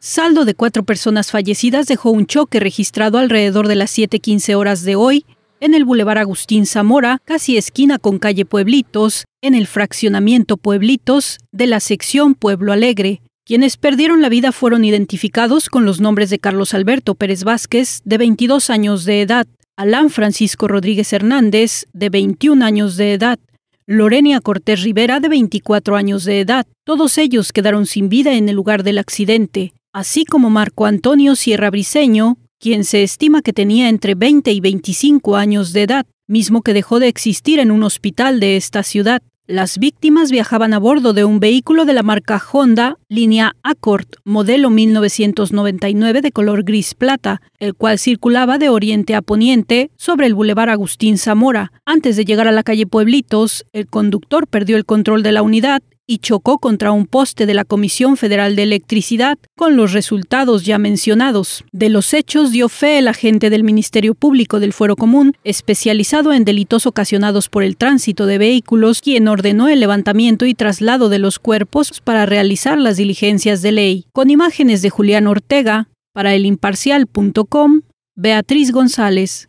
Saldo de cuatro personas fallecidas dejó un choque registrado alrededor de las 7.15 horas de hoy en el Boulevard Agustín Zamora, casi esquina con calle Pueblitos, en el fraccionamiento Pueblitos de la sección Pueblo Alegre. Quienes perdieron la vida fueron identificados con los nombres de Carlos Alberto Pérez Vázquez, de 22 años de edad, Alán Francisco Rodríguez Hernández, de 21 años de edad, Lorenia Cortés Rivera, de 24 años de edad. Todos ellos quedaron sin vida en el lugar del accidente así como Marco Antonio Sierra Briseño, quien se estima que tenía entre 20 y 25 años de edad, mismo que dejó de existir en un hospital de esta ciudad. Las víctimas viajaban a bordo de un vehículo de la marca Honda, línea Accord, modelo 1999 de color gris plata, el cual circulaba de oriente a poniente sobre el bulevar Agustín Zamora. Antes de llegar a la calle Pueblitos, el conductor perdió el control de la unidad y chocó contra un poste de la Comisión Federal de Electricidad, con los resultados ya mencionados. De los hechos dio fe el agente del Ministerio Público del Fuero Común, especializado en delitos ocasionados por el tránsito de vehículos, quien ordenó el levantamiento y traslado de los cuerpos para realizar las diligencias de ley. Con imágenes de Julián Ortega, para elimparcial.com, Beatriz González.